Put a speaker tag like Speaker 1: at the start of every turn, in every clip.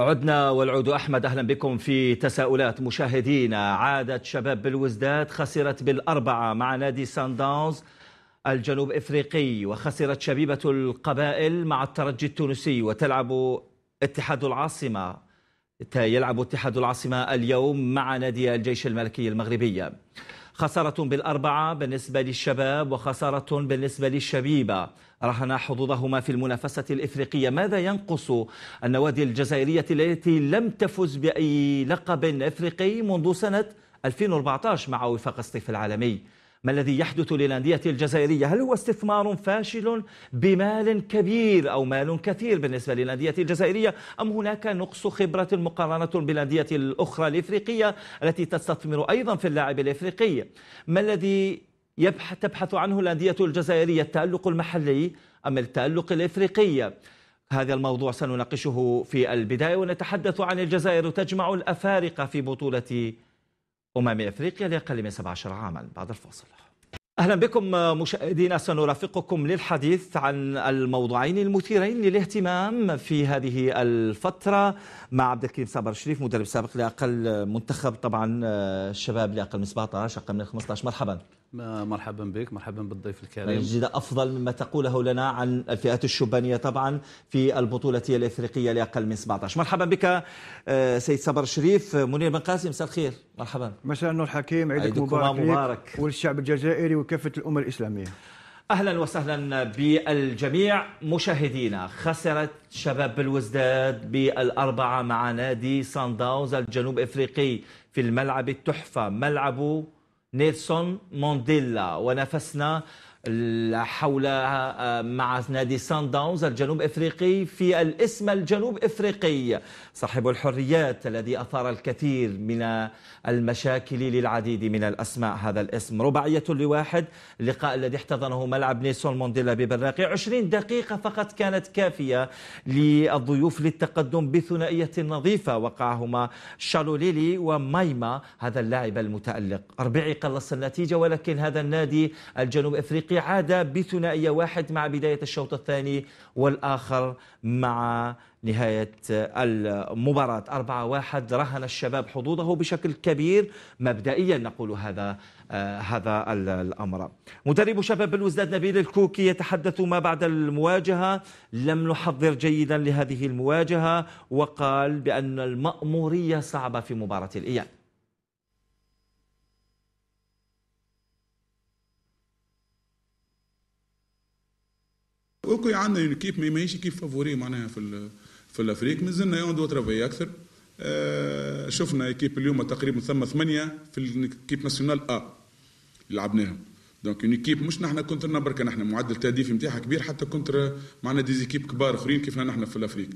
Speaker 1: عدنا والعود أحمد أهلا بكم في تساؤلات مشاهدين عادت شباب بالوزداد خسرت بالأربعة مع نادي سان داونز الجنوب إفريقي وخسرت شبيبة القبائل مع الترجي التونسي وتلعب اتحاد العاصمة يلعب اتحاد العاصمة اليوم مع نادي الجيش الملكي المغربية خسارة بالأربعة بالنسبة للشباب وخسارة بالنسبة للشبيبة رهنا حظوظهما في المنافسة الإفريقية ماذا ينقص النوادي الجزائرية التي لم تفز بأي لقب إفريقي منذ سنة 2014 مع وفاق الصيف العالمي ما الذي يحدث للأندية الجزائرية هل هو استثمار فاشل بمال كبير أو مال كثير بالنسبة للأندية الجزائرية أم هناك نقص خبرة مقارنة بالأندية الأخرى الإفريقية التي تستثمر أيضا في اللاعب الإفريقي ما الذي يبحث تبحث عنه الأندية الجزائرية التألق المحلي أم التألق الإفريقي هذا الموضوع سنناقشه في البداية ونتحدث عن الجزائر تجمع الأفارقة في بطولة أمم إفريقيا لأقل من 17 عاما بعد الفاصل أهلا بكم مشاهدينا سنرافقكم للحديث عن الموضوعين المثيرين للاهتمام في هذه الفترة مع عبد الكريم صابر الشريف مدرب سابق لأقل منتخب طبعا آه، الشباب لأقل من 17 أقل من 15 مرحبا مرحبا بك مرحبا بالضيف الكريم نجد أفضل مما تقوله لنا عن الفئات الشبانية طبعا في البطولة الإفريقية لأقل من 17 مرحبا بك آه، سيد صبر الشريف منير بن قاسم مساء الخير مرحبا مساء
Speaker 2: النور حكيم عيدك مبارك, مبارك وللشعب الجزائري وكافة الأمة الإسلامية
Speaker 1: اهلا وسهلا بالجميع مشاهدينا خسرت شباب الوزداد بالاربعه مع نادي سان داونز الجنوب افريقي في الملعب التحفه ملعبه نيلسون مانديلا ونفسنا حول آه، مع نادي سان داونز الجنوب افريقي في الاسم الجنوب افريقي صاحب الحريات الذي اثار الكثير من المشاكل للعديد من الاسماء هذا الاسم رباعيه لواحد اللقاء الذي احتضنه ملعب نيسون مونديلا ببراقي 20 دقيقه فقط كانت كافيه للضيوف للتقدم بثنائيه نظيفه وقعهما شالوليلي ومايما هذا اللاعب المتالق ربيعي قلص النتيجه ولكن هذا النادي الجنوب افريقي الفريق عاد بثنائية واحد مع بداية الشوط الثاني والآخر مع نهاية المباراة 4-1 رهن الشباب حظوظه بشكل كبير مبدئيا نقول هذا آه هذا الأمر مدرب شباب الوزداد نبيل الكوكي يتحدث ما بعد المواجهة لم نحضر جيدا لهذه المواجهة وقال بأن المأمورية صعبة في مباراة الإياب
Speaker 3: اوكي عندنا اون يعني كيب مي ماهيش كيب فافوري معناها في في الافريق مازلنا اون دو ترافاي اكثر آه، شفنا كيب اليوم تقريبا ثم ثمانيه في الكيب يعني ناسيونال ا لعبناهم دونك اون كيب مش نحن كونترنا برك نحن معدل التهديف نتاعها كبير حتى كونتر معنا ديزيكيب كبار اخرين كيفنا نحن في الافريق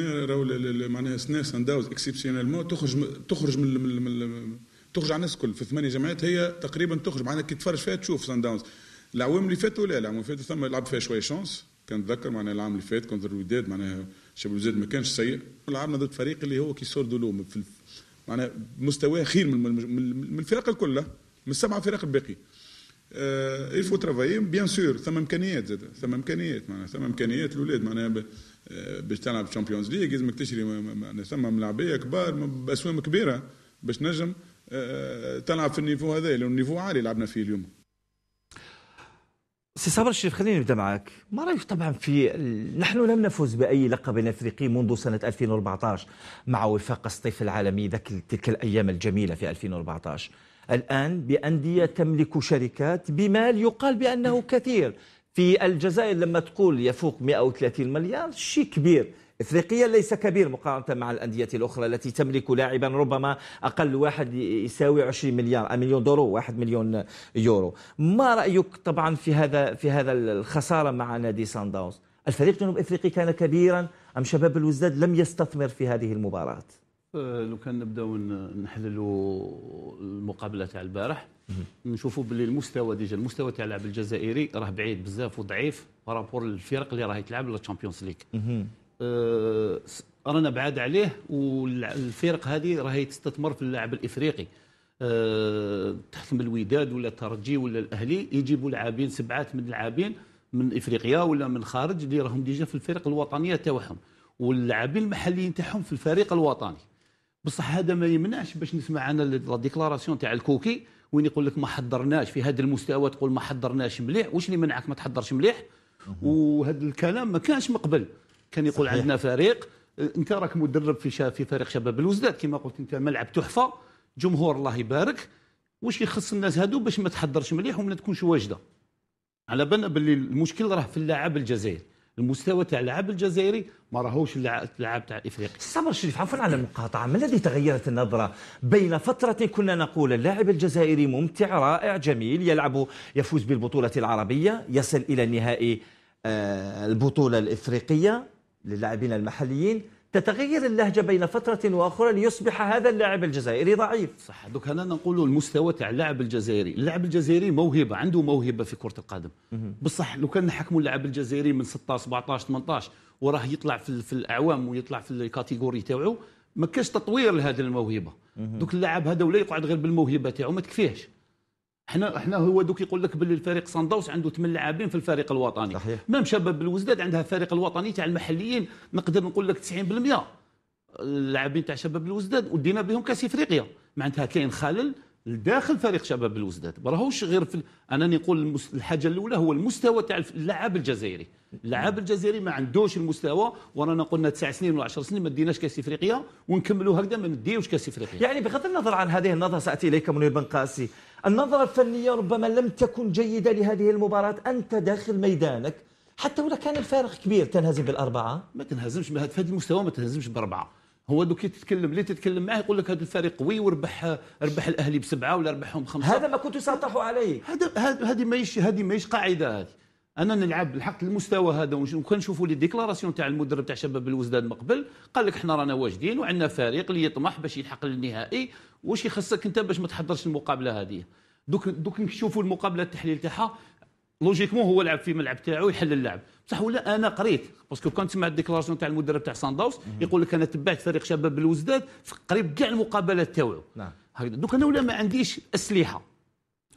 Speaker 3: راهو معناها سنا سان داوز اكسبسيونيلمون تخرج تخرج من, من تخرج على الناس الكل في ثمانيه جمعيات هي تقريبا تخرج معناها كي تفرج فيها تشوف سان داونز العوام اللي فاتوا لا العوام اللي فاتوا ثم لعب فيها شويه شانس كنتذكر معناها العام اللي فات كونتر الوداد معناها شباب الوداد ما كانش سيء لعبنا ضد فريق اللي هو كيسور دولو في معناها مستواه خير من الفرق كلها من السبعه فرق الباقي آه فو ترافاي بيان سور ثم امكانيات زاد ثم امكانيات معناها ثم امكانيات الاولاد معناها آه، باش تلعب تشامبيونز ليغ لازمك تشري معناها ثم ملاعبيه كبار باسوام كبيره باش نجم آه، تلعب في النيفو هذا لانه النيفو عالي لعبنا فيه اليوم سي صابر الشريف
Speaker 1: خليني نبدا معك ما رايك طبعا في نحن لم نفز باي لقب افريقي منذ سنه 2014 مع وفاق الصيف العالمي ذاك تلك الايام الجميله في 2014 الان بانديه تملك شركات بمال يقال بانه كثير في الجزائر لما تقول يفوق 130 مليار شيء كبير افريقيا ليس كبير مقارنه مع الانديه الاخرى التي تملك لاعبا ربما اقل واحد يساوي 20 مليار مليون دولار 1 مليون يورو ما رايك طبعا في هذا في هذا الخساره مع نادي سان داونز الفريق الجنوب افريقي كان كبيرا ام شباب الوزداد لم يستثمر في هذه المباراه
Speaker 4: أه، لو كان نبداو نحللوا المقابله تاع البارح نشوفوا باللي المستوى ديجا المستوى تاع اللاعب الجزائري راه بعيد بزاف وضعيف بارابور الفرق اللي راهي تلعب لا تشامبيونز ليغ آه، رانا بعاد عليه والفرق هذه راهي تستثمر في اللاعب الافريقي آه، تحكم الوداد ولا الترجي ولا الاهلي يجيبوا لاعبين سبعه من اللاعبين من افريقيا ولا من خارج اللي راهم ديجا في الفرق الوطنيه تاعهم واللاعبين المحليين تاعهم في الفريق الوطني بصح هذا ما يمنعش باش نسمع انا لا ديكلاراسيون تاع الكوكي وين يقول لك ما حضرناش في هذا المستوى تقول ما حضرناش مليح واش اللي منعك ما تحضرش مليح وهذا الكلام ما كانش مقبل كان يقول صحيح. عندنا فريق انت راك مدرب في في فريق شباب الوزداد كما قلت انت ملعب تحفه جمهور الله يبارك واش يخص الناس هادو باش ما تحضرش مليح وما تكونش واجده على بالنا باللي المشكل راه في اللاعب الجزائري المستوى تاع اللاعب الجزائري ما راهوش اللاعب تاع
Speaker 1: الافريقي صبر الشريف عفوا على المقاطعه ما الذي تغيرت النظره بين فتره كنا نقول اللاعب الجزائري ممتع رائع جميل يلعب يفوز بالبطوله العربيه يصل الى نهائي آه، البطوله الافريقيه للاعبين المحليين تتغير اللهجة بين فترة وأخرى ليصبح هذا اللاعب الجزائري ضعيف صح دوك هنا نقولوا
Speaker 4: المستوى تاع اللاعب الجزائري اللاعب الجزائري موهبة عنده موهبة في كرة القدم بصح لو كان نحكموا اللاعب الجزائري من 16 17 18 وراه يطلع في, في الأعوام ويطلع في الكاتيجوري تاعو ما كاش تطوير لهذه الموهبة دوك اللاعب هذا ولا يقعد غير بالموهبة تاعو ما تكفيهش حنا حنا هو دوك يقول لك باللي الفريق سان داوس عنده ثمان لاعبين في الفريق الوطني صحيح شباب بالوزداد عندها الفريق الوطني تاع المحليين نقدر نقول لك 90% اللاعبين تاع شباب الوزداد ودينا بهم كاس افريقيا معناتها كاين خلل داخل فريق شباب الوزداد ما راهوش غير في انني انا نقول الحاجه الاولى هو المستوى تاع اللاعب الجزائري اللاعب الجزائري ما عندوش المستوى ورانا قلنا تسع سنين ولا 10 سنين ما
Speaker 1: ديناش كاس افريقيا ونكملوا هكذا ما نديوش كاس افريقيا يعني بغض النظر عن هذه النظره ساتي اليك منير بن قاسي النظره الفنيه ربما لم تكن جيده لهذه المباراه انت داخل ميدانك حتى ولو كان الفارق كبير تنهزم بالاربعه ما تنهزمش في هذا المستوى ما تنهزمش
Speaker 4: باربعه هو دوك كي تتكلم اللي تتكلم معاه يقول لك هذا الفريق قوي وربح ربح الاهلي بسبعه ولا ربحهم بخمسه هذا ما كنت ساطرح عليه هذا هذه ماهيش هذه ماهيش قاعده هذه انا نلعب بالحق المستوى هذا وكنشوفوا لي ديكلاراسيون تاع المدرب تاع شباب الوزداد من قبل قال لك حنا رانا واجدين وعندنا فريق اللي يطمح باش يلحق للنهائي واش يخصك انت باش ما تحضرش المقابله هذه دوك دوك نشوفوا المقابله التحليل تاعها لوجيكمون هو لعب في الملعب تاعو يحل اللعب بصح ولا انا قريت باسكو كان سمعت الديكلاراسيون تاع المدرب تاع سان داوس يقول لك انا تبعت فريق شباب الوزداد في قريب كاع المقابلات تاعو نعم هكذا دوك انا ولا ما عنديش اسلحه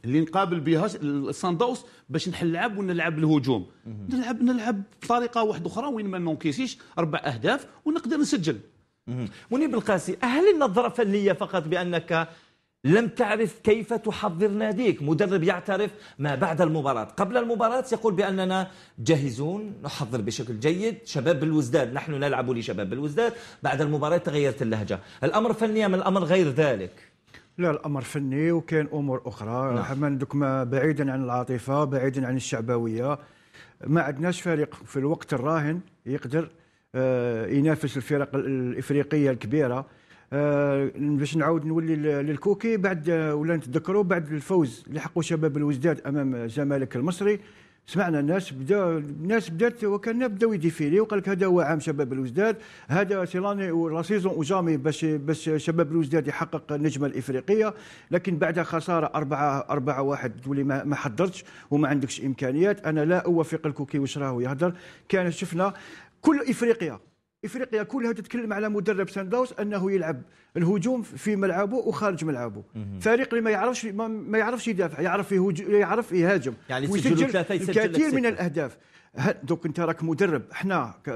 Speaker 4: اللي نقابل بها سان داوس باش نحل اللعب ونلعب الهجوم نلعب نلعب بطريقه واحده اخرى وين ما نونكيسيش اربع اهداف ونقدر نسجل
Speaker 1: منيب القاسي هل النظره فنيه فقط بانك لم تعرف كيف تحضر ناديك مدرب يعترف ما بعد المباراة قبل المباراة يقول بأننا جاهزون نحضر بشكل جيد شباب الوزداد نحن نلعب لشباب الوزداد بعد المباراة تغيرت اللهجة الأمر فني أم الأمر غير ذلك لا الامر فني
Speaker 2: وكان امور اخرى نعم. ما بعيدا عن العاطفه بعيدا عن الشعبويه ما عندناش فريق في الوقت الراهن يقدر آه، ينافس الفرق الافريقيه الكبيره آه، باش نعاود نولي للكوكي بعد آه، ولا نتذكروا بعد الفوز اللي حقه شباب الوزداد امام زمالك المصري سمعنا الناس بدا الناس بدات وكان بداو يديفيلي وقال لك هذا هو عام شباب الوزداد هذا سيلاني لا سيزون وجامي باش باش شباب الوزداد يحقق النجمه الافريقيه لكن بعد خساره 4 4 1 تولي ما حضرتش وما عندكش امكانيات انا لا اوافق الكوكي واش راهو يهضر كان شفنا كل افريقيا افريقيا كلها تتكلم على مدرب سان داوس انه يلعب الهجوم في ملعبه وخارج ملعبه فريق اللي ما يعرفش ما يعرفش يدافع يعرف يعرف يهاجم يعني ويسجل كثير من الاهداف دوك انت راك مدرب احنا ك...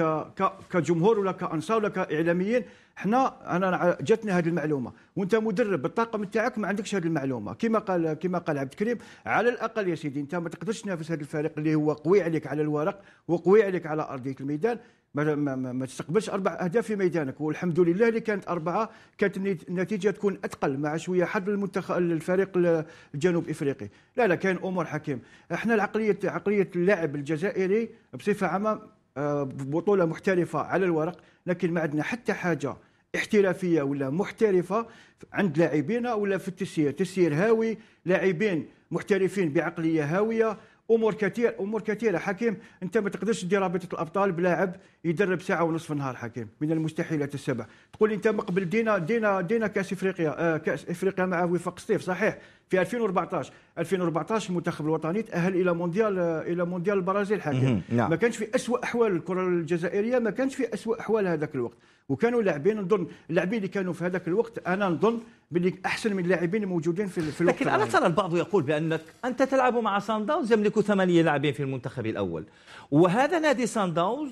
Speaker 2: ك... ك... كجمهور ولا كانصار ولا كاعلاميين احنا انا جاتنا هذه المعلومه وانت مدرب بالطاقم تاعك ما عندكش هذه المعلومه كما قال كما قال عبد الكريم على الاقل يا سيدي انت ما تقدرش تنافس هذا الفريق اللي هو قوي عليك على الورق وقوي عليك على ارضيه الميدان ما, ما, ما تستقبلش اربع اهداف في ميدانك والحمد لله اللي كانت اربعه كانت النتيجه تكون اثقل مع شويه حد المنتخب الفريق الجنوب افريقي لا لا كان امور حكيم احنا العقليه عقليه اللاعب الجزائري بصفه عامه آه، بطوله محترفه على الورق لكن ما عندنا حتى حاجه احترافيه ولا محترفه عند لاعبينا ولا في التسيير تسيير هاوي لاعبين محترفين بعقليه هاويه امور كثير امور كثيره حكيم انت ما تقدرش تدير رابطه الابطال بلاعب يدرب ساعه ونصف النهار حكيم من المستحيلات السبع تقول لي انت مقبل قبل دينا دينا دينا كاس افريقيا آه، كاس افريقيا مع وفاق سطيف صحيح في 2014 2014 المنتخب الوطني تاهل الى مونديال الى مونديال البرازيل حكيم نعم. ما كانش في اسوء احوال الكره الجزائريه ما كانش في اسوء احوال هذاك الوقت وكانوا لاعبين نظن اللاعبين اللي كانوا في هذاك الوقت انا نظن باللي احسن من اللاعبين الموجودين
Speaker 1: في, في الوقت لكن الا ترى البعض يقول بانك انت تلعب مع سان داونز يملك ثمانيه لاعبين في المنتخب الاول وهذا نادي سان داونز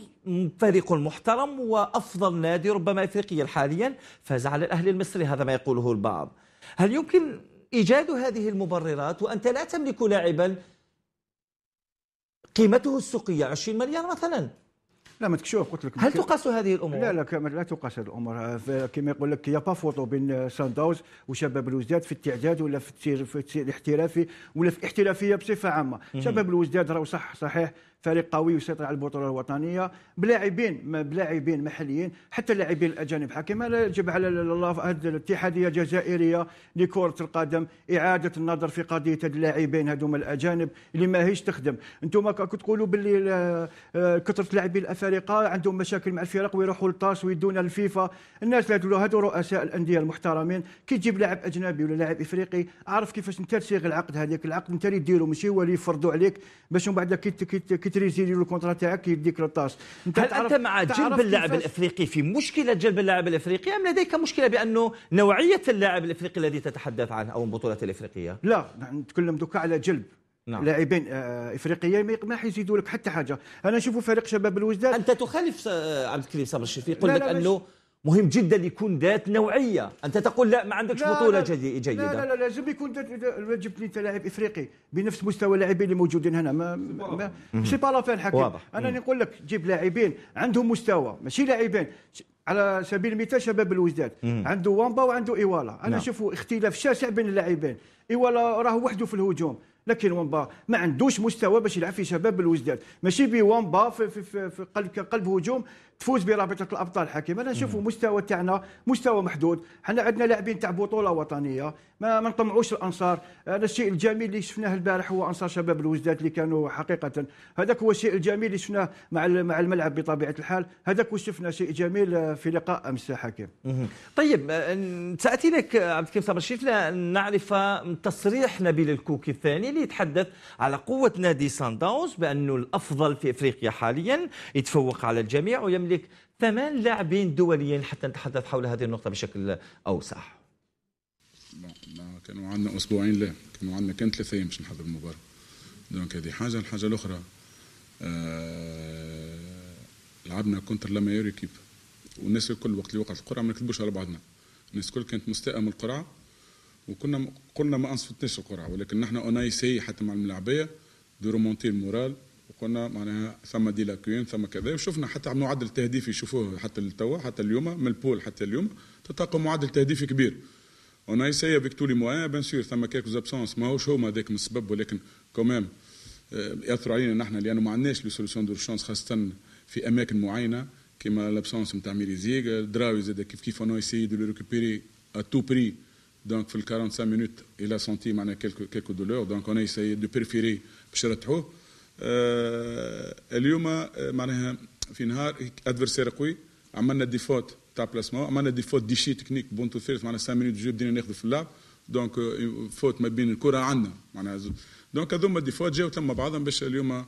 Speaker 1: فريق محترم وافضل نادي ربما افريقيا حاليا فاز على الاهلي المصري هذا ما يقوله البعض هل يمكن ايجاد هذه المبررات وانت لا تملك لاعبا قيمته السوقيه 20 مليار مثلا لا ما تكشوف قلت لك هل تقاس هذه الامور؟ لا لا
Speaker 2: لا تقاس هذه الامور آه، كما يقول لك يا با فوتو بين سان داوز وشباب الوزداد في التعداد ولا في, في الاحترافي ولا في الاحترافيه بصفه عامه شباب الوزداد راهو صح صحيح فريق قوي يسيطر على البطوله الوطنيه بلاعبين بلاعبين محليين حتى اللاعبين الاجانب لا يجب على الاتحاديه الجزائريه لكره القدم اعاده النظر في قضيه اللاعبين هذوما الاجانب اللي ماهيش تخدم انتم كنت تقولوا باللي آه، كثره اللاعبين الافارقه عندهم مشاكل مع الفرق ويروحوا للطاس ويدونا الفيفا الناس هذو هذو رؤساء الانديه المحترمين كي تجيب لاعب اجنبي ولا لاعب افريقي عارف كيفاش انت تصيغ العقد هذاك العقد انت اللي ديرو ماشي هو اللي يفرضوا عليك باش من بعد كي تريسي الكونترا تاعك يديك للطاس انت هل انت مع جلب اللاعب الافريقي
Speaker 1: في مشكله جلب اللاعب الافريقي ام لديك مشكله بانه نوعيه اللاعب الافريقي الذي تتحدث عنه او البطولات الافريقيه
Speaker 2: لا نتكلم دوكا على جلب نعم. لاعبين آه، افريقيين ما
Speaker 1: حيزيدوا لك حتى حاجه انا نشوفوا فريق شباب الوجدان انت تخالف آه، عبد الكريم صبر الشفيق يقول لك انه مهم جدا يكون ذات نوعيه انت تقول لا ما عندكش لا بطوله لا جيده لا لا لا
Speaker 2: لازم يكون جبت لي انت لاعب افريقي بنفس مستوى اللاعبين اللي موجودين هنا ما, ماشي سي با لا فان انا نقول لك جيب لاعبين عندهم مستوى ماشي لاعبين على سبيل المثال شباب الوزداد عنده وامبا وعنده ايوالا انا نشوف نعم. اختلاف شاسع بين اللاعبين ايوالا راه وحده في الهجوم لكن وامبا ما عندوش مستوى باش يلعب في شباب الوزداد ماشي بوامبا في, في, في, في قلب قلب هجوم تفوز برابطه الابطال حكيم انا نشوفوا مستوى تاعنا مستوى محدود حنا عندنا لاعبين تاع بطوله وطنيه ما ما نطمعوش الانصار هذا الشيء الجميل اللي شفناه البارح هو انصار شباب الوزداد اللي كانوا حقيقه هذاك هو الشيء الجميل اللي شفناه مع مع الملعب بطبيعه الحال هذاك هو شفنا شيء جميل آه، في
Speaker 1: لقاء امس حكيم طيب آه، ساتي لك عبد الكريم صابر شفنا لنعرف تصريح نبيل الكوكي الثاني اللي يتحدث على قوه نادي سان داونز بانه الافضل في افريقيا حاليا يتفوق على الجميع ويملك ثمان لاعبين دوليين حتى نتحدث حول هذه النقطه بشكل اوسع
Speaker 3: ما كانوا عندنا اسبوعين لا كانوا عندنا كان ثلاث ايام باش نحضر المباراه دونك هذه حاجه الحاجه الاخرى آه لعبنا كونتر لا مايور ايكيب والناس الكل وقت اللي وقعت القرعه ما نكذبوش على بعضنا الناس الكل كانت مستاءه من القرعه وكنا قلنا ما انصفتناش القرعه ولكن نحن اوناي سي حتى مع الملاعبيه دو رومونتي المورال وقلنا معناها ثم دي لاكوين ثم كذا وشفنا حتى عملوا معدل تهديفي يشوفوه حتى لتوا حتى اليوم من البول حتى اليوم تلقى معدل تهديفي كبير On اي سي avec تو لي moyens, bien سور ثما كيلكو زابسونس ماهوش هما هذاك من السبب ولكن كومام ياثروا علينا نحن لانه ما عندناش لي سوليسيون دو شونس خاصه في اماكن معينه كيما لابسونس نتاع ميريزيغ دراوي زاد كيف كيف اون سي دو لو ريكوبيري ا تو بري دونك في ال 45 مينوت الى سونتي معنا كيلكو كيلكو دولور دونك اون سي دو بيرفيري باش نرتحوه آه، اليوم آه، معناها في نهار ادفرسير قوي عملنا ديفوت تاع بلاسمون عملنا دي فوت شي تكنيك بونتو ثيرت معنا 5 مينوت جو بدينا ناخذ في اللعب دونك فوت ما بين الكره عندنا معناها دونك هذوما دي فوت جاو تم بعضهم باش اليوم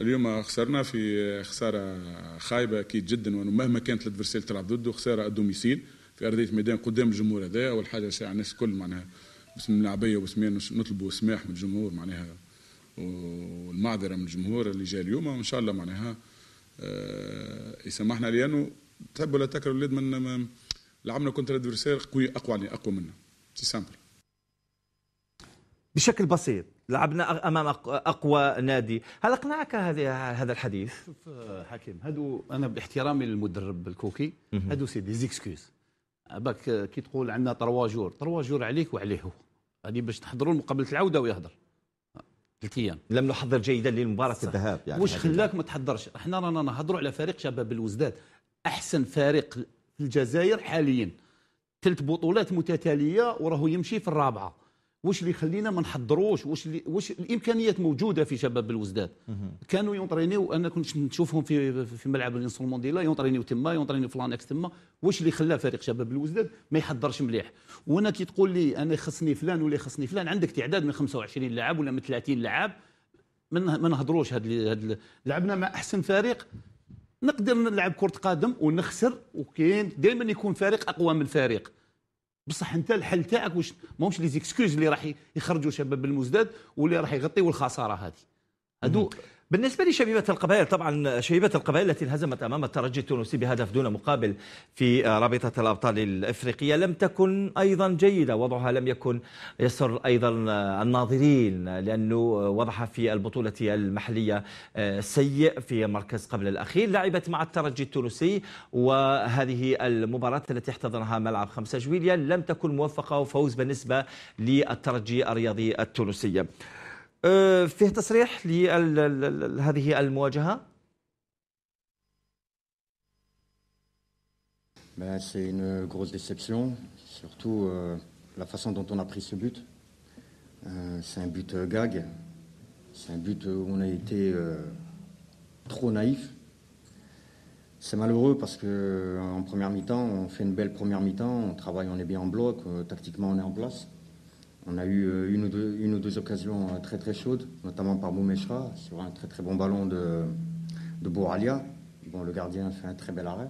Speaker 3: اليوم خسرنا في خساره خايبه اكيد جدا مهما كانت الادفرسيل تلعب ضده خساره الدوميسيل في ارضيه ميدان قدام الجمهور هذا اول حاجه ساعه الناس الكل معناها باسم اللاعبيه وباسم نطلبوا سماح من الجمهور معناها والمعذره من الجمهور اللي جاء اليوم وان شاء الله معناها يسمحنا لانه تحب ولا تكره الولاد من العمله كونتر ادفيرسير قوي اقوى عليه يعني، اقوى منه سي سامبل بشكل بسيط لعبنا امام اقوى نادي هل اقنعك
Speaker 1: هذه هذا الحديث حكيم هادو انا باحترامي للمدرب الكوكي هادو سي
Speaker 4: دي زيكسكيوز باك آه، كي تقول عندنا تروا جور تروا جور عليك وعليه هو هذه يعني باش تحضروا مقابله العوده ويهضر ثلاث ايام لم نحضر جيدا للمباراه الذهاب يعني واش خلاك ما تحضرش احنا رانا نهضروا على فريق شباب الوزداد احسن فريق في الجزائر حاليا ثلاث بطولات متتاليه وراه يمشي في الرابعه واش اللي يخلينا ما نحضروش واش اللي واش الامكانيات موجوده في شباب الوزداد كانوا يونترينيو انا كنت نشوفهم في في ملعب الانسول مونديلا يونترينيو تما يونترينيو في لانكس تما واش اللي خلى فريق شباب الوزداد ما يحضرش مليح وانا كي تقول لي انا خصني فلان ولا خصني فلان عندك تعداد من 25 لاعب ولا من 30 لاعب ما نهضروش هاد هاد لعبنا مع احسن فريق نقدر نلعب كره قدم ونخسر وكاين دائما يكون فريق اقوى من فريق بصح انت الحل تاعك واش ماهوش لي زيكسكوز اللي راح
Speaker 1: يخرجوا شباب المزداد واللي راح يغطيوا الخساره هذه هادو بالنسبة لشبيبة القبائل طبعا شبيبة القبائل التي انهزمت أمام الترجي التونسي بهدف دون مقابل في رابطة الأبطال الإفريقية لم تكن أيضا جيدة وضعها لم يكن يسر أيضا الناظرين لأنه وضعها في البطولة المحلية سيء في مركز قبل الأخير لعبت مع الترجي التونسي وهذه المباراة التي احتضنها ملعب 5 جويليا لم تكن موفقة وفوز بالنسبة للترجي الرياضي التونسي Ben,
Speaker 5: c'est une grosse déception, surtout euh, la façon dont on a pris ce but. Euh, c'est un but euh, gag, c'est un but où on a été trop naïf. C'est malheureux parce que en première mi-temps, on fait une belle première mi-temps, on travaille, on est bien en bloc, tactiquement on est en place. On a eu euh, une ou deux, occasions euh, très très chaudes, notamment par Boumechra, sur un très très bon ballon de, de Bouralia. Bon, le gardien fait un très bel arrêt.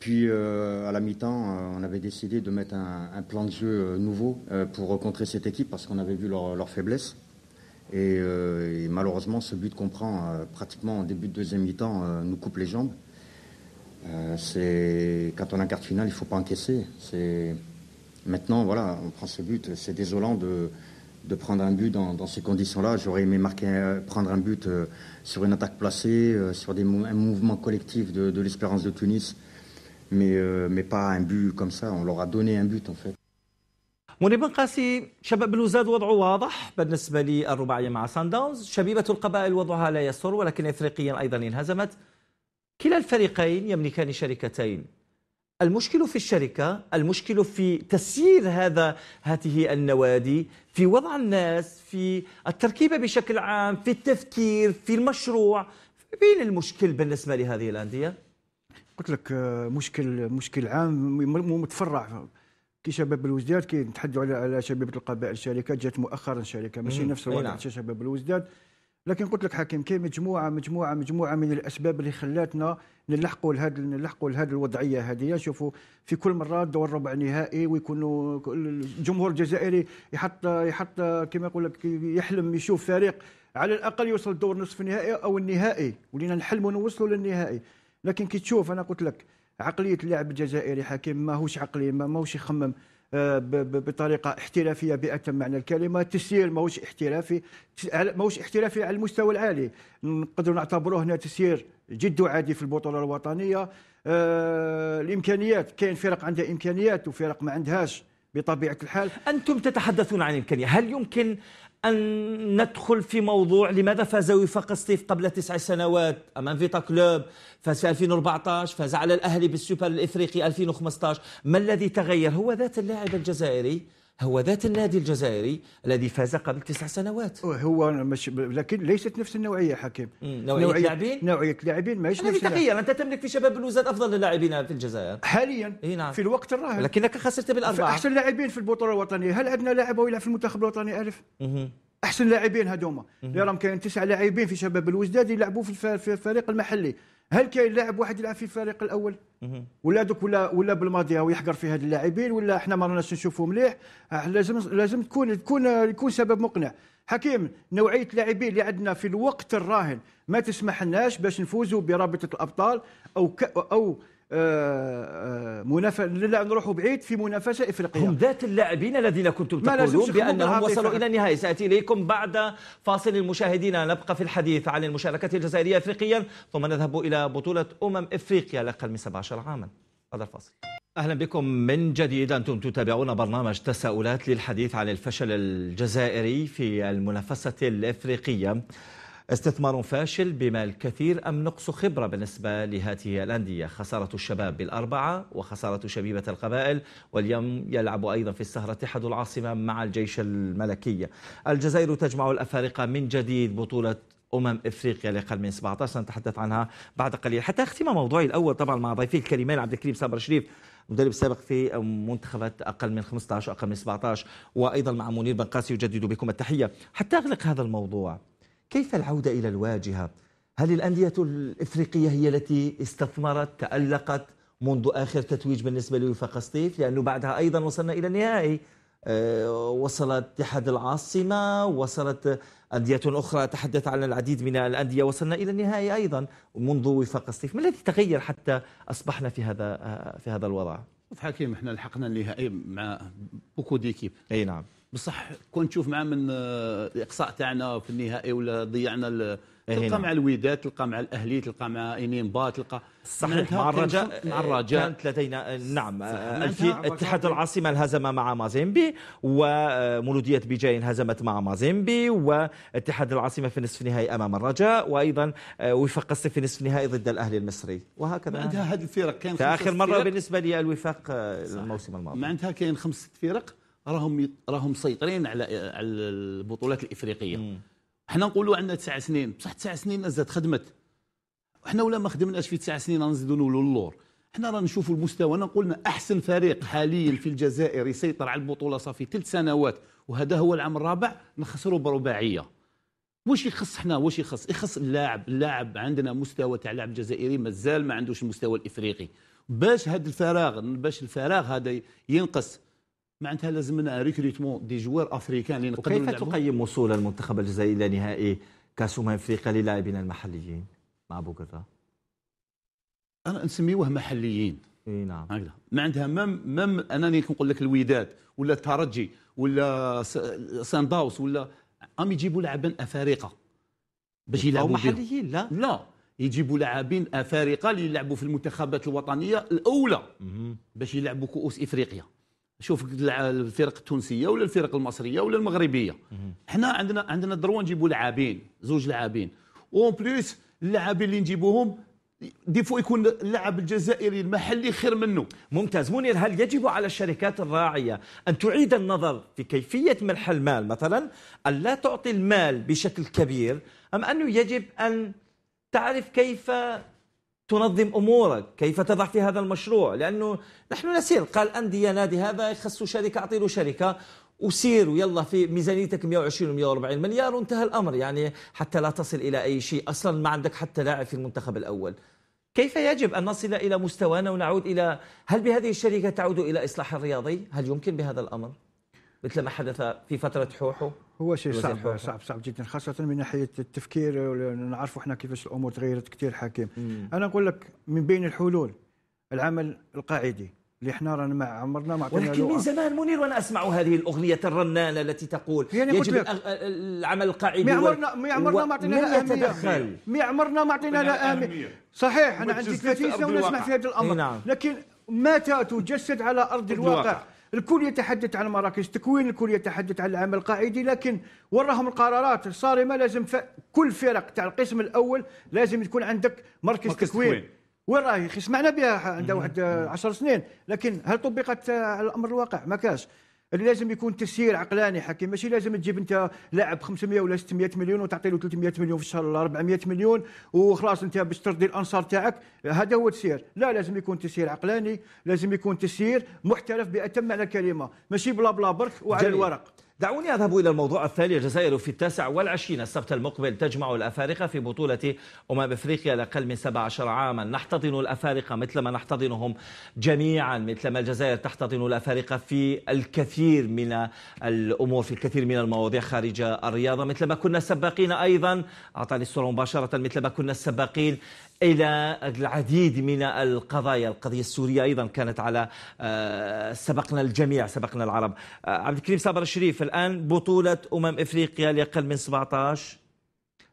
Speaker 5: Puis euh, à la mi-temps, on avait décidé de mettre un, plan de jeu nouveau pour rencontrer cette équipe parce qu'on avait vu leur, faiblesse. Et, malheureusement, ce but qu'on prend pratiquement en début de deuxième mi-temps nous coupe les jambes. c'est quand on a un quart finale, il ne faut pas encaisser. Maintenant, voilà, on prend ce but. C'est désolant de, de, prendre un but dans, dans ces conditions-là. J'aurais aimé marquer, euh, prendre un but euh, sur une attaque placée, euh, sur des, un mouvement collectif de, de l'Espérance de Tunis, mais, euh, mais pas un but comme ça. On leur a donné un but, en fait. منيب قاسي
Speaker 1: شباب الوزاد وضعه واضح بالنسبة للرباعية مع سان داونز شبيبة القبائل وضعها لا يسر ولكن إفريقيا أيضا انهزمت كلا الفريقين يملكان شركتين المشكل في الشركة المشكل في تسيير هذا هذه النوادي في وضع الناس في التركيبة بشكل عام في التفكير في المشروع بين المشكل بالنسبة لهذه الأندية؟ قلت لك آه، مشكل
Speaker 2: مشكل عام متفرع كي شباب الوزداد كي نتحدوا على شبيبه القبائل شركه جات مؤخرا شركه ماشي نفس الوضع تاع نعم. شباب الوزداد لكن قلت لك حكيم كاين مجموعه مجموعه مجموعه من الاسباب اللي خلاتنا نلحقوا لهذا نلحقوا لهذه الوضعيه هذه شوفوا في كل مره دور ربع نهائي ويكونوا الجمهور الجزائري يحط يحط كما يقول لك يحلم يشوف فريق على الاقل يوصل الدور نصف النهائي او النهائي ولينا نحلموا نوصلوا للنهائي لكن كي تشوف انا قلت لك عقليه اللاعب الجزائري حكيم ماهوش عقلي ماهوش يخمم بطريقه احترافيه باتم معنى الكلمه تسيير ماهوش احترافي ماهوش احترافي على المستوى العالي نقدروا نعتبروه هنا تسيير جد عادي في البطوله الوطنيه آه، الامكانيات كاين فرق عندها امكانيات وفرق ما عندهاش بطبيعه الحال
Speaker 1: انتم تتحدثون عن الامكانيه هل يمكن أن ندخل في موضوع لماذا فاز وفاق سطيف قبل تسع سنوات أمام فيتا كلوب فاز في 2014 فاز على الأهلي بالسوبر الإفريقي 2015 ما الذي تغير هو ذات اللاعب الجزائري هو ذات النادي الجزائري الذي فاز قبل تسع سنوات هو مش لكن ليست نفس النوعيه حكيم نوعيه, نوعية لاعبين
Speaker 2: نوعيه لاعبين
Speaker 1: ماهيش نفس تخيل انت تملك في شباب الوزاد افضل اللاعبين في الجزائر حاليا إيه نعم. في الوقت الراهن لكنك خسرت بالاربعه احسن
Speaker 2: لاعبين في البطوله الوطنيه هل عندنا لاعب يلعب في المنتخب الوطني الف مه. احسن لاعبين هذوما راهم كاين تسع لاعبين في شباب الوزداد يلعبوا في الفريق المحلي هل كاين لاعب واحد يلعب في الفريق الاول ولا دوك ولا ولا بالماضي او يحقر في هاد اللاعبين ولا احنا ما راناش نشوفو مليح آه، لازم لازم تكون تكون يكون سبب مقنع حكيم نوعيه اللاعبين اللي عندنا في الوقت الراهن ما تسمح لناش باش نفوزوا برابطه الابطال او ك او آه، آه، منافسه لا نروحوا بعيد في منافسه افريقيه هم ذات
Speaker 1: اللاعبين الذين كنتم تقولون بانهم وصلوا الى النهائي ساتي اليكم بعد فاصل المشاهدين نبقى في الحديث عن المشاركه الجزائريه افريقيا ثم نذهب الى بطوله امم افريقيا لاقل من 17 عاما هذا الفاصل اهلا بكم من جديد انتم تتابعون برنامج تساؤلات للحديث عن الفشل الجزائري في المنافسه الافريقيه استثمار فاشل بمال كثير أم نقص خبرة بالنسبة لهذه الأندية خسارة الشباب بالأربعة وخسارة شبيبة القبائل واليوم يلعب أيضا في السهرة اتحاد العاصمة مع الجيش الملكية الجزائر تجمع الأفارقة من جديد بطولة أمم إفريقيا لأقل من 17 سنتحدث عنها بعد قليل حتى أختم موضوعي الأول طبعا مع ضيفي الكريمين عبد الكريم صابر شريف مدرب سابق في منتخبات اقل من 15 واقل من 17 وايضا مع منير بنقاسي يجدد بكم التحيه حتى اغلق هذا الموضوع كيف العودة إلى الواجهة؟ هل الأندية الإفريقية هي التي استثمرت تألقت منذ آخر تتويج بالنسبة لوفا قسطيف لأنه بعدها أيضا وصلنا إلى النهائي آه، وصلت اتحاد العاصمة وصلت أندية أخرى تحدث عن العديد من الأندية وصلنا إلى النهائي أيضا منذ وفاق الصيف ما الذي تغير حتى أصبحنا في هذا آه، في هذا الوضع؟
Speaker 4: حكيم احنا لحقنا النهائي مع بوكو ديكيب اي نعم بصح كون تشوف مع من آه، الاقصاء تاعنا في النهائي ولا ضيعنا إيه، تلقى مع الوداد
Speaker 1: تلقى مع الاهلي تلقى مع با تلقى صحيح مع الرجاء مع إيه، الرجاء كانت لدينا آه، نعم في آه، اتحاد العاصمه انهزم مع مازيمبي ومولوديه بجاي انهزمت مع مازيمبي واتحاد العاصمه في نصف النهائي امام الرجاء وايضا وفاق قصي في نصف النهائي ضد الاهلي المصري وهكذا عندها هذه الفرق كان اخر مره بالنسبه
Speaker 4: لي الوفاق الموسم الماضي معناتها عندها كاين خمس ست فرق راهم راهم مسيطرين على على البطولات الافريقيه مم. حنا نقولوا عندنا تسع سنين بصح تسع سنين زاد خدمت حنا ولا ما خدمناش في تسع سنين غنزيدوا نولوا اللور حنا رانا نشوفوا المستوى انا قلنا احسن فريق حاليا في الجزائر يسيطر على البطوله صافي ثلاث سنوات وهذا هو العام الرابع نخسروا برباعيه واش يخص حنا واش يخص يخص اللاعب اللاعب عندنا مستوى تاع لاعب جزائري مازال ما عندوش المستوى الافريقي باش هذا الفراغ باش الفراغ هذا ينقص معناتها لازم لنا ريكروتمون دي جوار افريكان
Speaker 1: اللي نقدروا كيف تقيم وصول المنتخب الجزائري الى نهائي كاس امم افريقيا للاعبين المحليين مع بوغرا انا نسميوه محليين اي نعم
Speaker 4: هكذا معناتها عندها مام انني كنقول لك الوداد ولا الترجي ولا سان داوس ولا عم يجيبوا لاعبين افارقه باش يلعبوا محليين لا لا يجيبوا لاعبين افارقه اللي يلعبوا في المنتخبات الوطنيه الاولى باش يلعبوا كؤوس افريقيا شوف الفرق التونسيه ولا الفرق المصريه ولا المغربيه حنا عندنا عندنا دروا نجيبوا لاعبين زوج لاعبين اون بليس
Speaker 1: اللاعبين اللي نجيبوهم ديفو يكون اللاعب الجزائري المحلي خير منه ممتاز منير هل يجب على الشركات الراعية أن تعيد النظر في كيفية منح المال مثلا أن لا تعطي المال بشكل كبير أم أنه يجب أن تعرف كيف تنظم امورك كيف تضع في هذا المشروع لانه نحن نسير قال انديه نادي هذا يخص شركه اعطي له شركه وسير ويلا في ميزانيتك 120 و140 مليار وانتهى الامر يعني حتى لا تصل الى اي شيء اصلا ما عندك حتى لاعب في المنتخب الاول كيف يجب ان نصل الى مستوانا ونعود الى هل بهذه الشركه تعود الى اصلاح الرياضي هل يمكن بهذا الامر مثل ما حدث في فتره حوحو
Speaker 2: هو شيء صعب حوحو. صعب صعب جدا خاصه من ناحيه التفكير نعرفوا احنا كيفاش الامور تغيرت كثير حكيم مم. انا نقول لك من بين الحلول العمل القاعدي
Speaker 1: اللي احنا رانا مع عمرنا ما عطينا ولكن من زمان منير وانا اسمع هذه الاغنيه الرنانه التي تقول يعني يجب أغ...
Speaker 2: العمل
Speaker 1: القاعدي ما عمرنا ما عمرنا ما عطينا لها اهميه
Speaker 2: ما عمرنا ما عطينا لها اهميه صحيح انا عندي 30 سنه ونسمع في هذا الامر نعم. لكن متى تجسد على ارض الواقع الكل يتحدث عن مراكز تكوين الكل يتحدث عن العمل القاعدي لكن وراهم القرارات الصارمه لازم ف... كل فرق تاع القسم الاول لازم تكون عندك مركز, مركز تكوين, تكوين. وين راهي سمعنا بها عندها واحد 10 سنين لكن هل طبقت على الامر الواقع ما كاش اللي لازم يكون تسيير عقلاني حكيم ماشي لازم تجيب انت لاعب 500 ولا 600 مليون وتعطي له 300 مليون في الشهر ولا 400 مليون وخلاص انت باش ترضي الانصار تاعك هذا هو التسيير لا لازم يكون تسيير عقلاني لازم يكون تسيير محترف باتم معنى الكلمه ماشي بلا بلا برك وعلى الورق دعوني
Speaker 1: أذهب إلى الموضوع الثاني الجزائر في التاسع والعشرين السبت المقبل تجمع الأفارقة في بطولة أمم أفريقيا لأقل من 17 عاما نحتضن الأفارقة مثلما نحتضنهم جميعا مثلما الجزائر تحتضن الأفارقة في الكثير من الأمور في الكثير من المواضيع خارج الرياضة مثلما كنا سباقين أيضا أعطاني الصورة مباشرة مثلما كنا سباقين الى العديد من القضايا، القضيه السوريه ايضا كانت على آه، سبقنا الجميع، سبقنا العرب. آه، عبد الكريم صابر الشريف الآن بطولة أمم إفريقيا لأقل من 17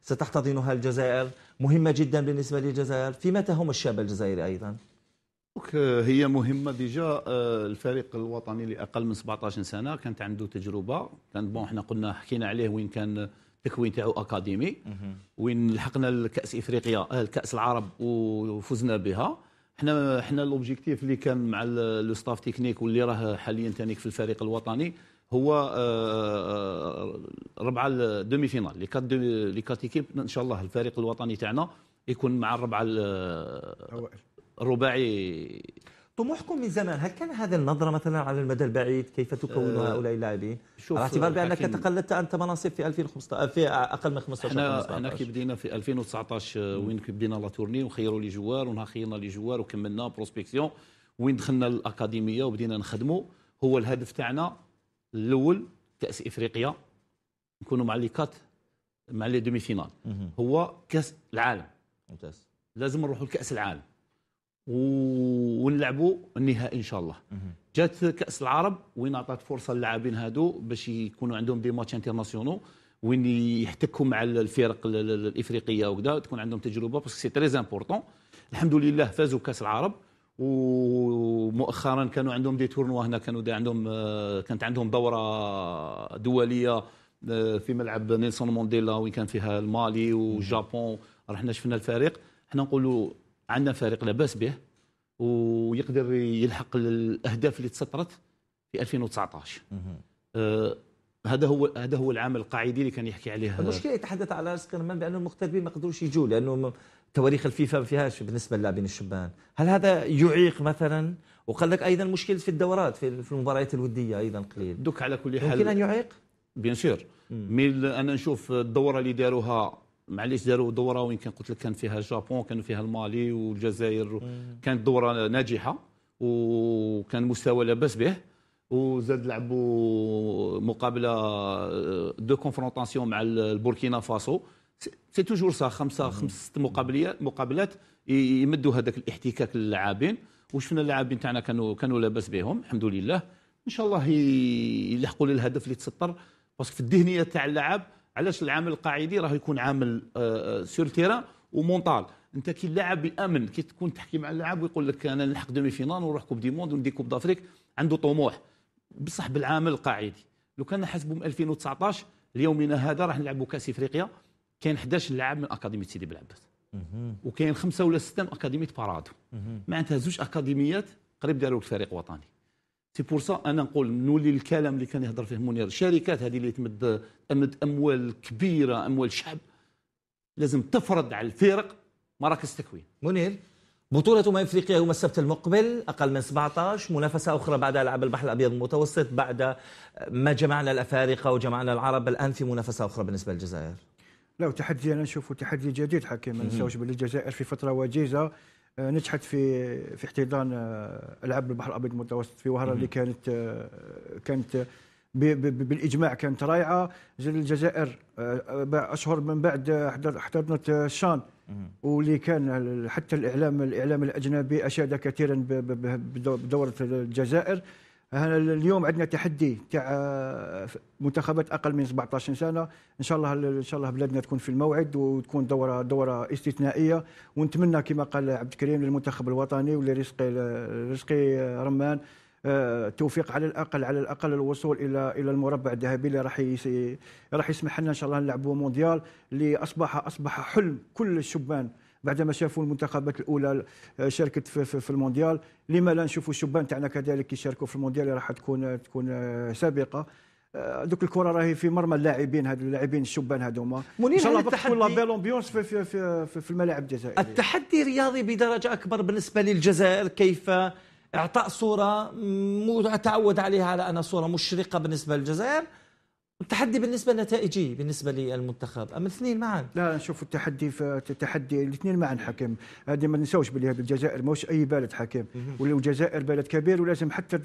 Speaker 1: ستحتضنها الجزائر مهمة جدا بالنسبة للجزائر في متى هم الشاب الجزائري أيضا؟
Speaker 4: هي مهمة ديجا آه، الفريق الوطني لأقل من 17 سنة كانت عنده تجربة كان بون احنا قلنا حكينا عليه وين كان التكوين تاعو اكاديمي وين لحقنا الكاس افريقيا آه، الكاس العرب وفزنا بها حنا حنا لوبجيكتيف اللي كان مع لو ستاف تكنيك واللي راه حاليا تانيك في الفريق الوطني هو ربعه الدومي فينال لي كات لي كات ايكيب ان شاء الله الفريق الوطني تاعنا يكون مع الربعه الرباعي
Speaker 1: طموحكم من زمان هل كان هذا النظرة مثلا على المدى البعيد كيف تكون أه هؤلاء اللاعبين على اعتبار بأنك تقلدت أنت مناصب في 2015 في أقل من 15 احنا احنا كي
Speaker 4: بدينا في 2019 آه، وين كي بدينا لا تورني وخيروا لي جوار ونهار خيرنا لي جوار وكملنا بروسبكسيون وين دخلنا الأكاديمية وبدينا نخدموا هو الهدف تاعنا الاول كاس افريقيا نكونوا مع لي كات مع لي دومي فينال هو كاس العالم ممتاز لازم نروحوا لكاس العالم ونلعبوا النهائي ان شاء الله جات كاس العرب وين عطات فرصه للاعبين هادو باش يكونوا عندهم دي ماتش انترناسيونو وين يحتكوا مع الفرق الافريقيه وكذا تكون عندهم تجربه باسكو سي تري امبورطون الحمد لله فازوا كاس العرب ومؤخرا كانوا عندهم دي تورنوا هنا كانوا دي عندهم آه، كانت عندهم دوره دوليه آه، في ملعب نيلسون مونديلا وين كان فيها المالي والجابون رحنا شفنا الفريق حنا نقولوا عندنا فريق لاباس به ويقدر يلحق الاهداف اللي تسطرت في 2019 هذا هو هذا هو العامل القاعدي اللي كان يحكي
Speaker 1: عليه المشكله يتحدث على راسك من بانه المغتربين ما قدروش يجوا لانه تواريخ الفيفا ما فيهاش بالنسبه للاعبين الشبان هل هذا يعيق مثلا وقال لك ايضا مشكله في الدورات في المباريات الوديه ايضا قليل دوك على كل حال ممكن ان يعيق
Speaker 4: بيان سور مي انا نشوف الدوره اللي داروها معليش داروا دوره وين كان قلت لك كان فيها الجابون كانوا فيها المالي والجزائر كانت دوره ناجحه وكان مستوى لا باس به وزاد لعبوا مقابله آه، دو كونفرونطاسيون مع البوركينا فاسو سي توجور سا خمسه خمس ست مقابلات مقابلات يمدوا هذاك الاحتكاك للاعبين وشفنا اللاعبين تاعنا كانوا كانوا لاباس بهم الحمد لله ان شاء الله يلحقوا للهدف اللي تسطر باسكو في الذهنيه تاع اللاعب علاش العامل القاعدي راه يكون عامل سور تيرا ومونطال انت كي اللاعب يامن كي تكون تحكي مع اللاعب ويقول لك انا نلحق دومي فينال ونروح كوب دي موند وندي كوب دافريك عنده طموح بصح بالعامل القاعدي لو كان نحاسبوا من 2019 ليومنا هذا راح نلعبوا كاس افريقيا كاين 11 لاعب من اكاديميه سيدي بلعباس وكاين خمسه ولا سته من اكاديميه بارادو معناتها زوج اكاديميات قريب داروا الفريق وطني سي بور سا انا نقول نولي الكلام اللي كان يهضر فيه منير الشركات هذه اللي تمد تمد اموال كبيره اموال شعب لازم تفرض على الفرق
Speaker 1: مراكز تكوين منير بطولة أمم إفريقيا يوم السبت المقبل أقل من 17 منافسة أخرى بعد ألعاب البحر الأبيض المتوسط بعد ما جمعنا الأفارقة وجمعنا العرب الآن في منافسة أخرى بالنسبة للجزائر
Speaker 2: لا وتحدي أنا نشوف تحدي جديد حكيم ما ننساوش باللي الجزائر في فترة وجيزة آه، نجحت في في احتضان آه، ألعاب البحر الأبيض المتوسط في وهرة اللي كانت آه، كانت بالاجماع كانت رايعه الجزائر اشهر من بعد احتضنت شان واللي كان حتى الاعلام الاعلام الاجنبي اشاد كثيرا بدوره الجزائر اليوم عندنا تحدي تاع آه، منتخبات اقل من 17 سنه ان شاء الله ان شاء الله بلادنا تكون في الموعد وتكون دوره دوره استثنائيه ونتمنى كما قال عبد الكريم للمنتخب الوطني ولرزقي رزقي رمان آه، توفيق على الاقل على الاقل الوصول الى الى المربع الذهبي اللي راح راح يسمح لنا ان شاء الله نلعبوا مونديال اللي اصبح اصبح حلم كل الشبان بعدما شافوا المنتخبات الاولى آه، شاركت في, في, في المونديال لما لا نشوفوا الشبان تاعنا كذلك يشاركوا في المونديال اللي راح تكون تكون آه، سابقه دوك الكره راهي في مرمى اللاعبين هذو اللاعبين الشبان هذوما ان شاء الله تكون لا بيل امبيونس في في في, في, في الملاعب الجزائريه
Speaker 1: التحدي رياضي بدرجه اكبر بالنسبه للجزائر كيف اعطاء صوره متعود عليها على انها صوره مشرقه بالنسبه للجزائر التحدي بالنسبة نتائجي بالنسبة للمنتخب أما الاثنين معا لا نشوف التحدي التحدي
Speaker 2: الاثنين معا حكم هذه ما ننساوش باللي الجزائر ماهوش أي بلد حكم ولو الجزائر بلد كبير ولازم حتى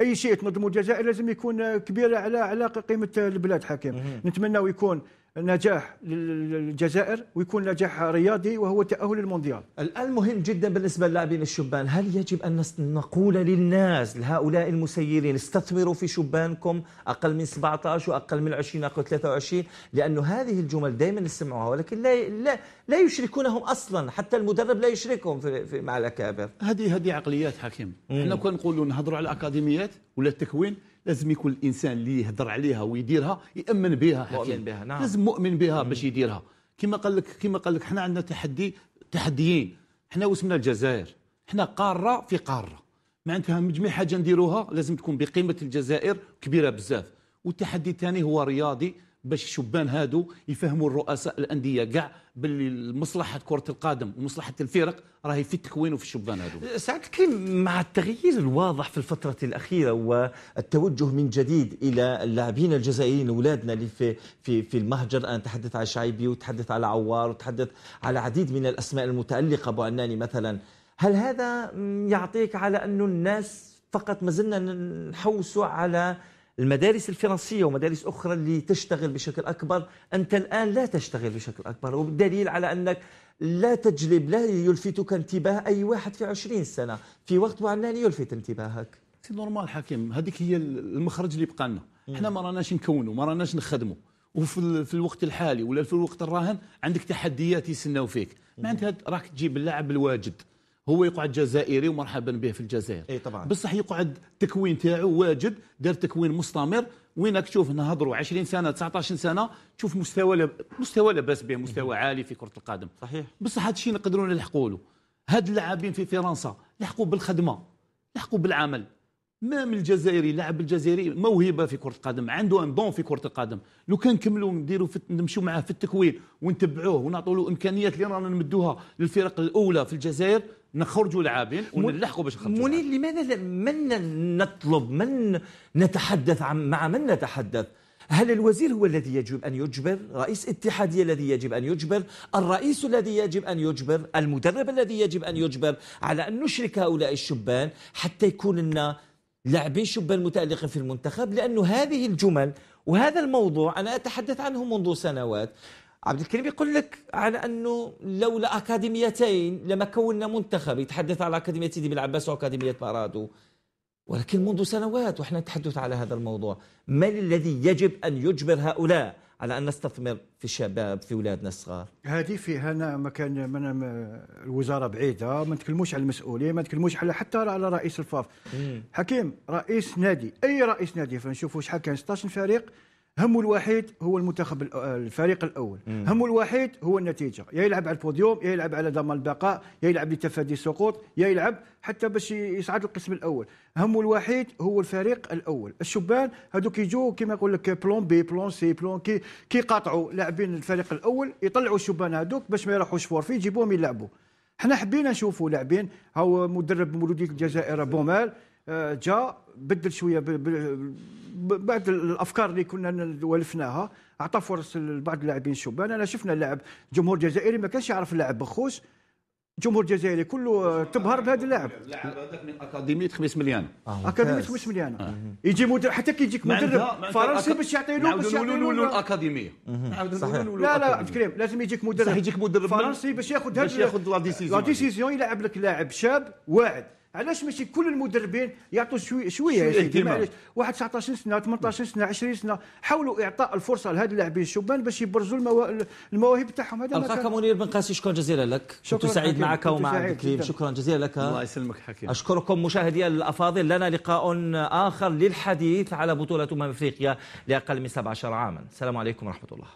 Speaker 2: أي شيء تنظمه الجزائر لازم يكون كبير على على قيمة البلاد حكم نتمناو يكون نجاح للجزائر ويكون نجاح رياضي
Speaker 1: وهو تأهل المونديال الآن مهم جدا بالنسبة للاعبين الشبان هل يجب أن نقول للناس لهؤلاء المسيرين استثمروا في شبانكم أقل من 17 وأقل من 20 أو 23 لأن هذه الجمل دائما نسمعها ولكن لا, لا, لا يشركونهم أصلا حتى المدرب لا يشركهم في, في مع الأكابر هذه هذه عقليات حكيم احنا
Speaker 4: كنقولوا نهضروا على الأكاديميات ولا التكوين لازم يكون الانسان اللي يهضر عليها ويديرها يامن بها مؤمن بها نعم لازم مؤمن بها باش يديرها كما قال لك كما قال لك حنا عندنا تحدي تحديين حنا واسمنا الجزائر حنا قاره في قاره معناتها مجميع حاجه نديروها لازم تكون بقيمه الجزائر كبيره بزاف والتحدي الثاني هو رياضي باش الشبان هادو يفهموا الرؤساء الانديه كاع باللي مصلحه
Speaker 1: كره القدم ومصلحه الفرق راهي في التكوين وفي الشبان هادو سعد الكريم مع التغيير الواضح في الفتره الاخيره والتوجه من جديد الى اللاعبين الجزائريين اولادنا اللي في في في المهجر انا اتحدث على شعيبي وتحدث على عوار وتحدث على عديد من الاسماء المتالقه ابو عناني مثلا هل هذا يعطيك على انه الناس فقط ما زلنا نحوسوا على المدارس الفرنسية ومدارس أخرى اللي تشتغل بشكل أكبر أنت الآن لا تشتغل بشكل أكبر وبالدليل على أنك لا تجلب لا يلفتك انتباه أي واحد في عشرين سنة في وقت وعلاني يلفت انتباهك سي نورمال حكيم هذيك هي المخرج اللي بقى لنا حنا ما راناش نكونوا ما
Speaker 4: راناش نخدموا وفي في الوقت الحالي ولا في الوقت الراهن عندك تحديات يسناو فيك معناتها راك تجيب اللاعب الواجد هو يقعد جزائري ومرحبا به في الجزائر اي طبعا بصح يقعد التكوين تاعو واجد دار تكوين مستمر وينك تشوف نهضروا 20 سنه 19 سنه تشوف مستوى لب... مستوى لاباس به مستوى عالي في كره القدم صحيح بصح هذا الشيء نقدروا نلحقوا له هاد اللاعبين في فرنسا لحقوا بالخدمه لحقوا بالعمل ما من الجزائري لاعب الجزائري موهبه في كره القدم عنده ان دون في كره القدم لو كان نكملوا نديروا نمشيو معاه في التكوين ونتبعوه ونعطوا له امكانيات اللي رانا
Speaker 1: نمدوها للفرق الاولى في الجزائر نخرجوا لاعبين ونلحقوا باش نخرجوا منين لماذا من نطلب من نتحدث عن مع من نتحدث هل الوزير هو الذي يجب أن يجبر رئيس اتحادية الذي يجب أن يجبر الرئيس الذي يجب أن يجبر المدرب الذي يجب أن يجبر على أن نشرك هؤلاء الشبان حتى يكون لنا لاعبين شبان متألقين في المنتخب لانه هذه الجمل وهذا الموضوع أنا أتحدث عنه منذ سنوات عبد الكريم يقول لك على انه لولا اكاديميتين لما كونا منتخب يتحدث على اكاديميه سيدي بالعباس واكاديميه مارادو ولكن منذ سنوات واحنا نتحدث على هذا الموضوع ما الذي يجب ان يجبر هؤلاء على ان نستثمر في الشباب في اولادنا الصغار
Speaker 2: هذه فيها انا مكان من الوزاره بعيده ما نتكلموش على المسؤوليه ما نتكلموش على حتى على رئيس الفاف مم. حكيم رئيس نادي اي رئيس نادي فنشوفوا شحال كان 16 فريق همه الوحيد هو المنتخب آه، الفريق الاول همه الوحيد هو النتيجه يا يلعب على البوديوم يا يلعب على ضمان البقاء يا يلعب لتفادي السقوط يا يلعب حتى باش يصعد القسم الاول همه الوحيد هو الفريق الاول الشبان هذوك يجوا كما يقول لك بلون بي بلون سي بلون كي كيقاطعوا لاعبين الفريق الاول يطلعوا الشبان هذوك باش ما يروحوش فورفي يجيبوهم يلعبوا حنا حبينا نشوفوا لاعبين هاو مدرب مولوديه الجزائر بومال آه، جاء بدل شويه بعد الافكار اللي كنا ولفناها اعطى فرص لبعض اللاعبين الشبان انا شفنا اللاعب جمهور الجزائري ما كانش يعرف اللاعب بخوش الجمهور الجزائري كله تبهر بهذا اللاعب
Speaker 4: اللاعب هذاك من
Speaker 2: اكاديميه 5 مليان آه، اكاديميه 5 مليان آه. يجي مدرب حتى كي يجيك مدرب فرنسي باش يعطي له باش يعطي له الاكاديميه لا لا عبد الكريم لازم يجيك مدرب يجيك مدرب فرنسي باش ياخذ باش ياخذ لا ديسيزيون لا ديسيزيون يلعب لك لاعب شاب واعد علاش ماشي كل المدربين يعطوا شوي شويه يا سيدي معليش واحد 19 سنه 18 سنه 20 سنه حاولوا اعطاء الفرصه لهاد اللاعبين الشبان باش يبرزوا المو... المواهب تاعهم هذا القاك منير
Speaker 1: بن قاسي شكرا جزيلا لك شكرا كنت سعيد معك ومع عبد الكريم شكرا جزيلا لك الله يسلمك حكيم اشكركم مشاهدي الافاضل لنا لقاء اخر للحديث على بطوله امم افريقيا لاقل من 17 عاما السلام عليكم ورحمه الله